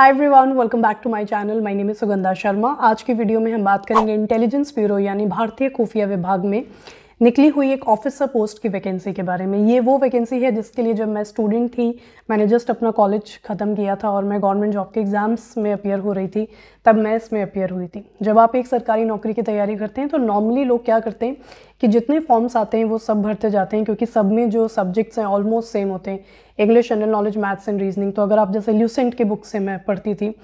every everyone welcome back to my channel मैंने name Sugandha Sharma आज की वीडियो में हम बात करेंगे इंटेलिजेंस ब्यूरो यानी भारतीय खुफिया विभाग में निकली हुई एक ऑफिसर पोस्ट की वैकेंसी के बारे में ये वो वैकेंसी है जिसके लिए जब मैं स्टूडेंट थी मैंने जस्ट अपना कॉलेज ख़त्म किया था और मैं गवर्नमेंट जॉब के एग्ज़ाम्स में अपेयर हो रही थी तब मैं इसमें अपेयर हुई थी जब आप एक सरकारी नौकरी की तैयारी करते हैं तो नॉर्मली लोग क्या करते हैं कि जितने फॉर्म्स आते हैं वो सब भरते जाते हैं क्योंकि सब में जो सब्जेक्ट्स हैं ऑलमोस्ट सेम होते हैं English general knowledge maths and reasoning तो अगर आप जैसे ल्यूसेंट के बुक से मैं पढ़ती थी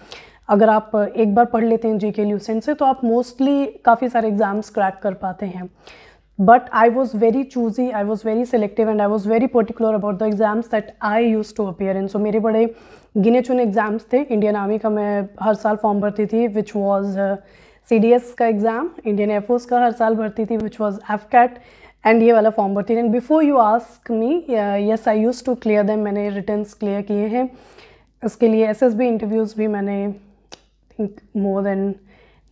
अगर आप एक बार पढ़ लेते हैं जी के ल्यूसेंट से तो आप मोस्टली काफ़ी सारे एग्ज़ाम्स क्रैक कर पाते हैं but I was very choosy I was very selective, and I was very particular about the exams that I use to appear in so मेरे बड़े गिने चुने एग्ज़ाम्स थे इंडियन आर्मी का मैं हर साल फॉर्म भरती थी which was C D S का एग्ज़ाम इंडियन एयरफोर्स का हर साल भरती थी which was F CAT and ये वाला फॉर्म भरती थी and before you ask me yes I use to clear them मैंने रिटर्न क्लियर किए हैं इसके लिए एस एस बी इंटरव्यूज़ भी मैंने think more than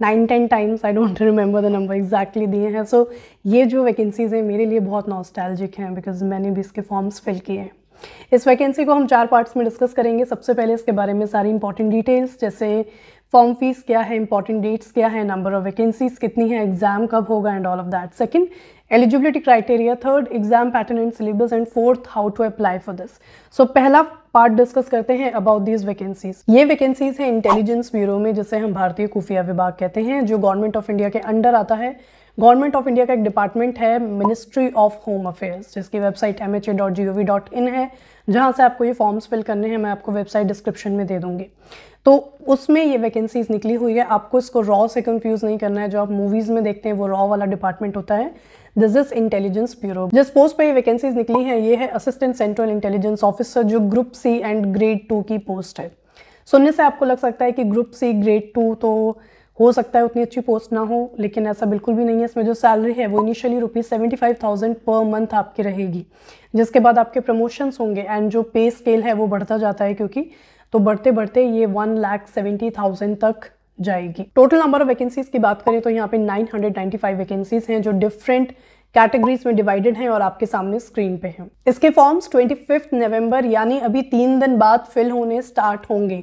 nine ten times I don't remember the number exactly दिए हैं सो ये जो वैकेंसीज़ हैं मेरे लिए बहुत नॉस्टैल्जिक हैं बिकॉज मैंने भी इसके फॉर्म्स फिल किए हैं इस वैकेंसी को हम चार पार्ट्स में डिस्कस करेंगे सबसे पहले इसके बारे में सारी इंपॉर्टेंट डिटेल्स जैसे फॉर्म फीस क्या है इंपॉर्टेंट डेट्स क्या है नंबर ऑफ वैकेंसीज कितनी है एग्जाम कब होगा and all of that second eligibility criteria third exam pattern and syllabus and fourth how to apply for this so पहला पार्ट डिस्कस करते हैं अबाउट दीज वैकेंसीज ये वैकेंसीज हैं इंटेलिजेंस ब्यूरो में जिसे हम भारतीय खुफिया विभाग कहते हैं जो गवर्नमेंट ऑफ इंडिया के अंडर आता है गवर्नमेंट ऑफ इंडिया का एक डिपार्टमेंट है मिनिस्ट्री ऑफ होम अफेयर्स जिसकी website M H A dot G O V dot in है जहाँ से आपको ये फॉर्म्स फिल करने हैं मैं आपको वेबसाइट डिस्क्रिप्शन में दे दूँगी तो उसमें ये वैकेंसीज निकली हुई है आपको इसको रॉ से कंफ्यूज नहीं करना है जो आप मूवीज़ में देखते हैं वो रॉ वाला डिपार्टमेंट होता है दिस इज इंटेलिजेंस ब्यूरो जिस पोस्ट पर ये वैकेंसीज निकली हैं ये है असिस्टेंट सेंट्रल इंटेलिजेंस ऑफिसर जो group C and grade two की पोस्ट है सुनने से आपको लग सकता है कि ग्रुप सी ग्रेड टू तो हो सकता है उतनी अच्छी पोस्ट ना हो लेकिन ऐसा बिल्कुल भी नहीं है इसमें जो सैलरी है वो initially rupees seventy five thousand per month आपकी रहेगी जिसके बाद आपके प्रमोशंस होंगे एंड जो पे स्केल है वो बढ़ता जाता है क्योंकि तो बढ़ते बढ़ते ये वन लाख सेवेंटी थाउजेंड तक जाएगी टोटल नंबर ऑफ वैकेंसीज की बात करें तो यहाँ पे नाइन हंड्रेड फाइव वैकेंसीज हैं जो डिफरेंट कैटेगरीज में डिवाइडेड हैं और आपके सामने स्क्रीन पे हैं इसके फॉर्म्स ट्वेंटी फिफ्थ नवंबर यानी अभी तीन दिन बाद फिल होने स्टार्ट होंगे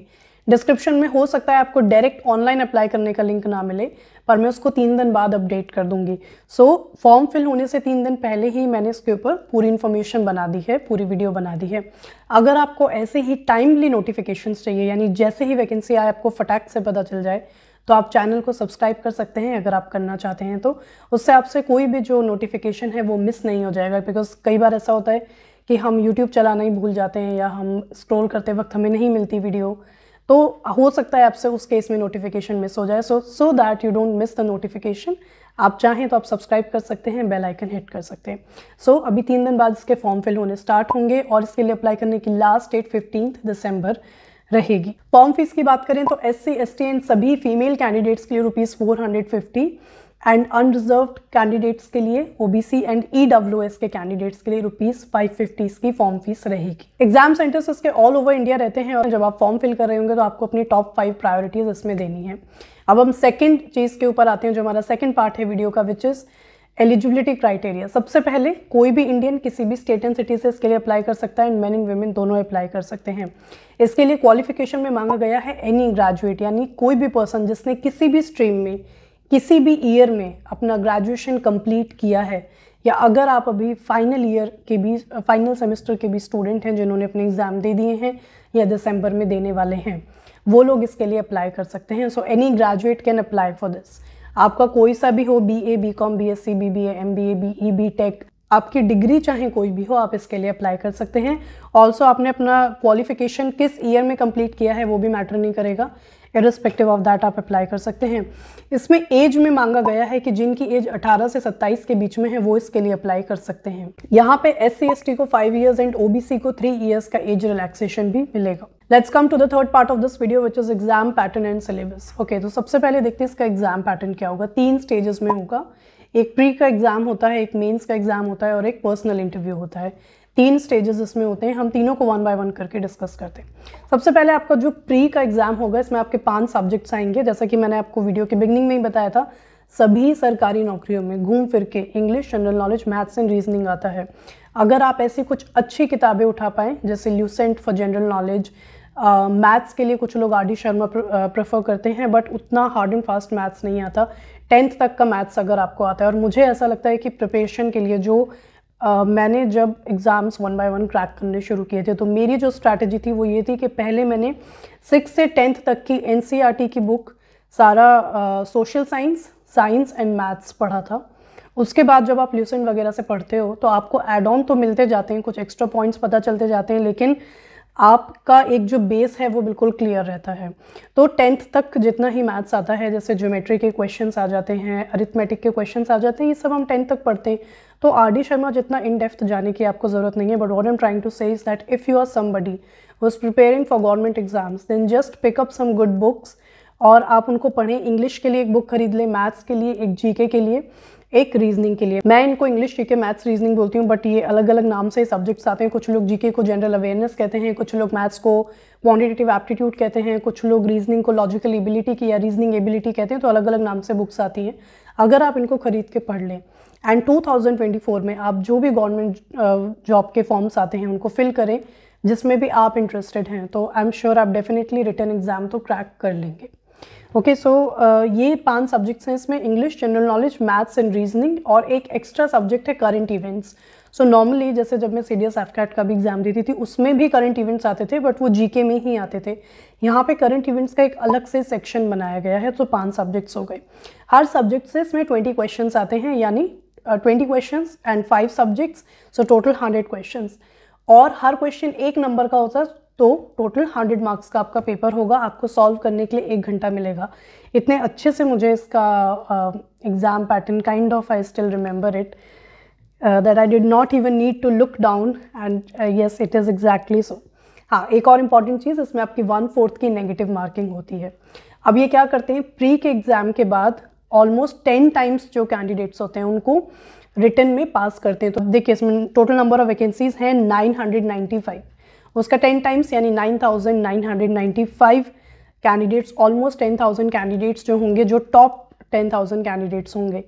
डिस्क्रिप्शन में हो सकता है आपको डायरेक्ट ऑनलाइन अप्लाई करने का लिंक ना मिले पर मैं उसको तीन दिन बाद अपडेट कर दूंगी सो फॉर्म फिल होने से तीन दिन पहले ही मैंने इसके ऊपर पूरी इन्फॉर्मेशन बना दी है पूरी वीडियो बना दी है अगर आपको ऐसे ही टाइमली नोटिफिकेशन चाहिए यानी जैसे ही वैकेंसी आए आपको फटाक से पता चल जाए तो आप चैनल को सब्सक्राइब कर सकते हैं अगर आप करना चाहते हैं तो उससे आपसे कोई भी जो नोटिफिकेशन है वो मिस नहीं हो जाएगा बिकॉज कई बार ऐसा होता है कि हम यूट्यूब चलाना ही भूल जाते हैं या हम स्क्रॉल करते वक्त हमें नहीं मिलती वीडियो तो हो सकता है आपसे उस केस में नोटिफिकेशन मिस हो जाए so so that you don't miss the notification आप चाहें तो आप सब्सक्राइब कर सकते हैं बेल आइकन हिट कर सकते हैं सो so, अभी तीन दिन बाद इसके फॉर्म फिल होने स्टार्ट होंगे और इसके लिए अप्लाई करने की लास्ट डेट फिफ्टीन दिसंबर रहेगी फॉर्म फीस की बात करें तो S C S T and सभी फीमेल कैंडिडेट्स के लिए rupees four hundred fifty and unreserve candidates के लिए OBC and E W S के कैंडिडेट्स के लिए रुपीज़ फाइव फिफ्टीज़ की फॉर्म फीस रहेगी एग्जाम सेंटर्स इसके ऑल ओवर इंडिया रहते हैं और जब आप फॉर्म फिल कर रहे होंगे तो आपको अपनी टॉप फाइव प्रायोरिटीज़ इसमें देनी है अब हम सेकेंड चीज़ के ऊपर आते हैं जो हमारा सेकेंड पार्ट है वीडियो का विच इज़ एलिजिबिलिटी क्राइटेरिया सबसे पहले कोई भी इंडियन किसी भी स्टेट एंड सिटी से इसके लिए अप्लाई कर सकता है एंड मैन एंड वेमेन दोनों अप्लाई कर सकते हैं इसके लिए क्वालिफिकेशन में मांगा गया है एनी ग्रेजुएट यानी कोई भी पर्सन जिसने किसी भी स्ट्रीम में किसी भी ईयर में अपना ग्रेजुएशन कंप्लीट किया है या अगर आप अभी फाइनल ईयर के भी फाइनल सेमेस्टर के भी स्टूडेंट हैं जिन्होंने अपने एग्ज़ाम दे दिए हैं या दिसंबर में देने वाले हैं वो लोग इसके लिए अप्लाई कर सकते हैं so any graduate can apply for this आपका कोई सा भी हो B A B com B S C B B A M B A B E B tech आपकी डिग्री चाहे कोई भी हो आप इसके लिए अप्लाई कर सकते हैं ऑल्सो आपने अपना क्वालिफिकेशन किस ईयर में कंप्लीट किया है वो भी मैटर नहीं करेगा इरस्पेक्टिव ऑफ दैट आप अप्लाई कर सकते हैं इसमें एज में मांगा गया है कि जिनकी एज 18 से 27 के बीच में है वो इसके लिए अप्लाई कर सकते हैं यहाँ पे एस सी को फाइव ईयर्स एंड ओबीसी को थ्री ईयर्स का एज रिलैक्सेशन भी मिलेगा let's come to the third part of this video which is exam pattern and syllabus okay तो सबसे पहले देखते हैं इसका एग्जाम पैटर्न क्या होगा तीन स्टेजेस में होगा एक प्री का एग्ज़ाम होता है एक मेंस का एग्ज़ाम होता है और एक पर्सनल इंटरव्यू होता है तीन स्टेजेस इसमें होते हैं हम तीनों को वन बाय वन करके डिस्कस करते हैं सबसे पहले आपका जो प्री का एग्ज़ाम होगा इसमें आपके पांच सब्जेक्ट्स आएंगे जैसा कि मैंने आपको वीडियो के बिगनिंग में ही बताया था सभी सरकारी नौकरियों में घूम फिर के English general knowledge maths and reasoning आता है अगर आप ऐसी कुछ अच्छी किताबें उठा पाएँ जैसे Lucent for general knowledge maths के लिए कुछ लोग आर डी शर्मा प्रेफर करते हैं बट उतना हार्ड एंड फास्ट मैथ्स नहीं आता टेंथ तक का मैथ्स अगर आपको आता है और मुझे ऐसा लगता है कि प्रिपरेशन के लिए जो Uh, मैंने जब exams one by one crack करने शुरू किए थे तो मेरी जो स्ट्रैटेजी थी वो ये थी कि पहले मैंने सिक्स से टेंथ तक की एन e की बुक सारा social science science and maths पढ़ा था उसके बाद जब आप ल्यूसेंट वगैरह से पढ़ते हो तो आपको एड ऑन तो मिलते जाते हैं कुछ एक्स्ट्रा पॉइंट्स पता चलते जाते हैं लेकिन आपका एक जो बेस है वो बिल्कुल क्लियर रहता है तो टेंथ तक जितना ही मैथ्स आता है जैसे ज्योमेट्री के क्वेश्चंस आ जाते हैं अरिथमेटिक के क्वेश्चंस आ जाते हैं ये सब हम टेंथ तक पढ़ते हैं तो आर डी शर्मा जितना इन डेप्थ जाने की आपको ज़रूरत नहीं है but what am trying to say is that if you are somebody who is preparing for government exams then just pick up some good books और आप उनको पढ़ें इंग्लिश के लिए एक बुक खरीद लें मैथ्स के लिए एक जी के लिए एक रीजनिंग के लिए मैं इनको इंग्लिश जीके मैथ्स रीजनिंग बोलती हूँ बट ये अलग अलग नाम से सब्जेक्ट्स आते हैं कुछ लोग जीके को जनरल अवेयरनेस कहते हैं कुछ लोग मैथ्स को क्वान्टिटेटिव एप्टीट्यूड कहते हैं कुछ लोग रीजनिंग को लॉजिकल एबिलिटी की या रीजनिंग एबिलिटी कहते हैं तो अलग अलग नाम से बुक्स आती हैं अगर आप इनको खरीद के पढ़ लें एंड 2024 में आप जो भी गवर्नमेंट जॉब के फॉर्म्स आते हैं उनको फिल करें जिसमें भी आप इंटरेस्टेड हैं तो आई एम श्योर आप डेफिनेटली रिटर्न एग्ज़ाम तो क्रैक कर लेंगे ओके सो uh, ये पांच सब्जेक्ट्स हैं इसमें English general knowledge maths and reasoning और एक एक्स्ट्रा सब्जेक्ट है करंट इवेंट्स सो नॉर्मली जैसे जब मैं सी डी एस का भी एग्जाम देती थी उसमें भी करंट इवेंट्स आते थे बट वो जीके में ही आते थे यहाँ पे करंट इवेंट्स का एक अलग से सेक्शन बनाया गया है तो पांच सब्जेक्ट्स हो गए हर सब्जेक्ट से इसमें ट्वेंटी क्वेश्चन आते हैं यानी twenty question and five subjects so total hundred question और हर क्वेश्चन एक नंबर का होता है तो टोटल हंड्रेड मार्क्स का आपका पेपर होगा आपको सॉल्व करने के लिए एक घंटा मिलेगा इतने अच्छे से मुझे इसका exam pattern kind of I still remember it that I did not even need to look down and yes it is exactly so हाँ एक और इम्पॉर्टेंट चीज़ इसमें आपकी वन फोर्थ की नेगेटिव मार्किंग होती है अब ये क्या करते हैं प्री के एग्ज़ाम के बाद ऑलमोस्ट टेन टाइम्स जो कैंडिडेट्स होते हैं उनको रिटर्न में पास करते हैं तो देखिए इसमें टोटल नंबर ऑफ वैकेंसीज हैं नाइन हंड्रेड नाइन्टी फाइव उसका टेन टाइम्स यानी nine thousand nine hundred ninety five candidates almost ten thousand candidates जो होंगे जो टॉप टेन थाउजेंड कैंडिडेट्स होंगे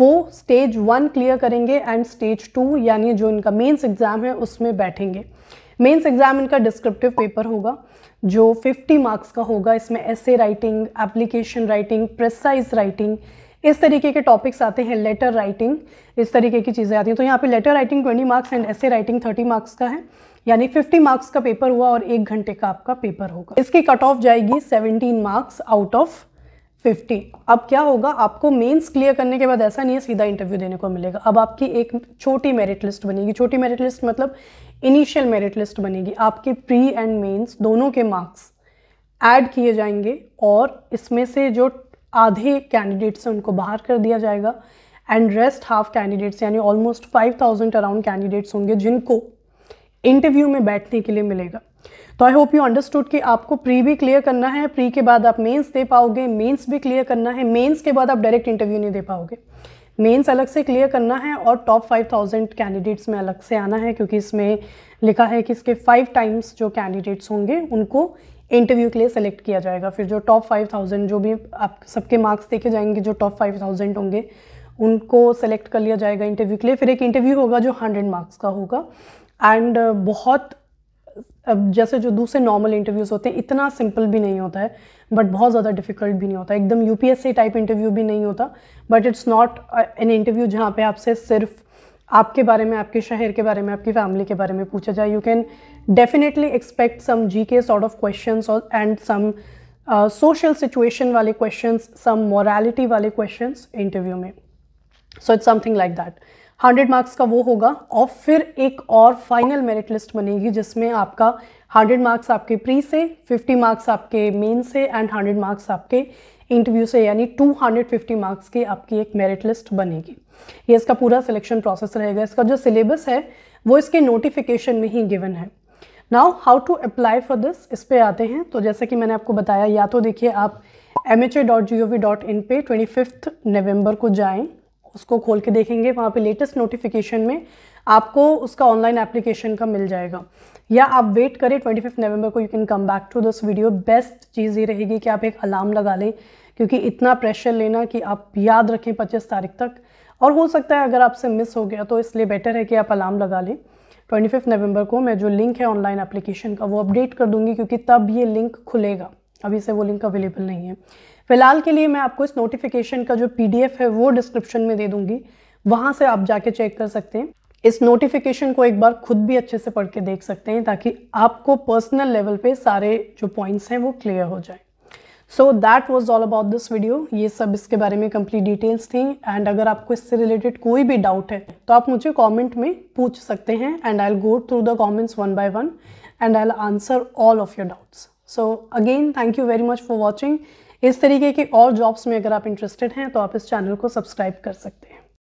वो स्टेज वन क्लियर करेंगे एंड स्टेज टू यानी जो इनका मेन्स एग्ज़ाम है उसमें बैठेंगे मेन्स एग्ज़ाम इनका डिस्क्रिप्टिव पेपर होगा जो फिफ्टी मार्क्स का होगा इसमें essay writing application writing precis writing इस तरीके के टॉपिक्स आते हैं लेटर राइटिंग इस तरीके की चीज़ें आती हैं तो यहाँ पे letter writing twenty marks and essay writing thirty marks का है यानी फिफ्टी मार्क्स का पेपर हुआ और एक घंटे का आपका पेपर होगा इसकी कट ऑफ जाएगी seventeen marks out of fifty अब क्या होगा आपको मेंस क्लियर करने के बाद ऐसा नहीं है सीधा इंटरव्यू देने को मिलेगा अब आपकी एक छोटी मेरिट लिस्ट बनेगी छोटी मेरिट लिस्ट मतलब इनिशियल मेरिट लिस्ट बनेगी आपके प्री एंड मेंस दोनों के मार्क्स ऐड किए जाएंगे और इसमें से जो आधे कैंडिडेट्स हैं उनको बाहर कर दिया जाएगा एंड रेस्ट हाफ कैंडिडेट्स यानी almost five thousand around candidates होंगे जिनको इंटरव्यू में बैठने के लिए मिलेगा तो आई होप यू अंडरस्टूड कि आपको प्री भी क्लियर करना है प्री के बाद आप मेंस दे पाओगे मेंस भी क्लियर करना है मेंस के बाद आप डायरेक्ट इंटरव्यू नहीं दे पाओगे मेंस अलग से क्लियर करना है और टॉप फाइव थाउजेंड कैंडिडेट्स में अलग से आना है क्योंकि इसमें लिखा है कि इसके फाइव टाइम्स जो कैंडिडेट्स होंगे उनको इंटरव्यू के लिए सेलेक्ट किया जाएगा फिर जो टॉप फाइव थाउजेंड जो भी आप सबके मार्क्स देखे जाएंगे जो टॉप फाइव थाउजेंड होंगे उनको सेलेक्ट कर लिया जाएगा इंटरव्यू के लिए फिर एक इंटरव्यू होगा जो हंड्रेड मार्क्स का होगा एंड बहुत अब जैसे जो दूसरे नॉर्मल इंटरव्यूज़ होते हैं इतना सिंपल भी नहीं होता है बट बहुत ज़्यादा डिफिकल्ट भी नहीं होता एकदम यू टाइप इंटरव्यू भी नहीं होता but it's not an interview जहाँ पे आपसे सिर्फ आपके बारे में आपके शहर के बारे में आपकी फैमिली के बारे में पूछा जाए you can definitely expect some G K sort of question and some social situation वाले क्वेश्चन सम मॉरेलिटी वाले क्वेश्चन इंटरव्यू में so it's something like that hundred marks का वो होगा और फिर एक और फाइनल मेरिट लिस्ट बनेगी जिसमें आपका हंड्रेड मार्क्स आपके प्री से फिफ्टी मार्क्स आपके मेन से एंड हंड्रेड मार्क्स आपके इंटरव्यू से यानी 250 मार्क्स की आपकी एक मेरिट लिस्ट बनेगी ये इसका पूरा सिलेक्शन प्रोसेस रहेगा इसका जो सिलेबस है वो इसके नोटिफिकेशन में ही गिवन है now how to apply for this इस पर आते हैं तो जैसे कि मैंने आपको बताया या तो देखिए आप M H A dot G O V dot in पे ट्वेंटी फिफ्थ नवम्बर को जाएँ उसको खोल के देखेंगे वहाँ पे लेटेस्ट नोटिफिकेशन में आपको उसका ऑनलाइन एप्लीकेशन का मिल जाएगा या आप वेट करें ट्वेंटी फिफ्थ नवंबर को you can come back to this video best चीज़ ये रहेगी कि आप एक अलार्म लगा लें क्योंकि इतना प्रेशर लेना कि आप याद रखें पच्चीस तारीख तक और हो सकता है अगर आपसे मिस हो गया तो इसलिए बेटर है कि आप अलार्म लगा लें ट्वेंटी फिफ्थ नवंबर को मैं जो लिंक है ऑनलाइन एप्लीकेशन का वो अपडेट कर दूंगी क्योंकि तब ये लिंक खुलेगा अभी से वो लिंक अवेलेबल नहीं है फिलहाल के लिए मैं आपको इस नोटिफिकेशन का जो पी है वो डिस्क्रिप्शन में दे दूँगी वहाँ से आप जाके चेक कर सकते हैं इस नोटिफिकेशन को एक बार खुद भी अच्छे से पढ़ के देख सकते हैं ताकि आपको पर्सनल लेवल पे सारे जो पॉइंट्स हैं वो क्लियर हो जाए so that was all about this video ये सब इसके बारे में कंप्लीट डिटेल्स थी एंड अगर आपको इससे रिलेटेड कोई भी डाउट है तो आप मुझे कॉमेंट में पूछ सकते हैं and I'll go through the comments one by one and I'll answer all of your doubts so again thank you very much for watching इस तरीके के और जॉब्स में अगर आप इंटरेस्टेड हैं तो आप इस चैनल को सब्सक्राइब कर सकते हैं